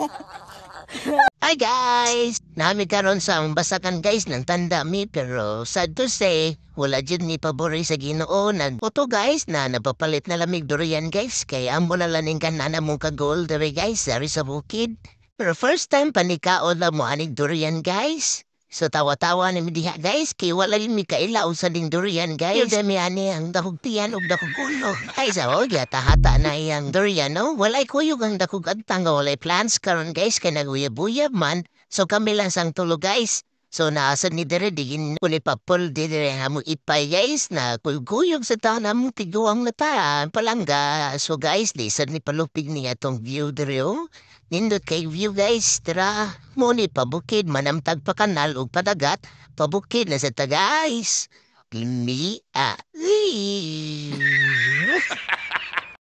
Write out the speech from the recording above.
Hi guys! Nami karon sa ang basatan guys ng tandami pero sad to say, wala dyan ni pabori sa ginoonan. Oto guys na napapalit na lamig durian guys kay amo na laning kanana mong kagol dere guys sari sa bukid. Pero first time panikaon lang mo anig durian guys. So tawa-tawa na mi diha guys kay wala din mi kailaw sa durian guys. Yung dami ani ang dakog tiyan ug dakog ulo. Ay sa og tahata na iyang durian no. Walay kuyog ang dakog adtang walay plants karon guys kay naguyab-uyab man. So kami lang sang tulo guys. So naasan ni dere digin kuli papol di dere hamu ipayais na kulguyog sa tanam tigo ang pa palangga. So guys, di ni palupig ni tong view dere o. Oh? Nindot kay view guys, tara. Muni pabukid manam tagpakanal kanal o padagat. Pabukid na sa guys. Limi-a. Eh.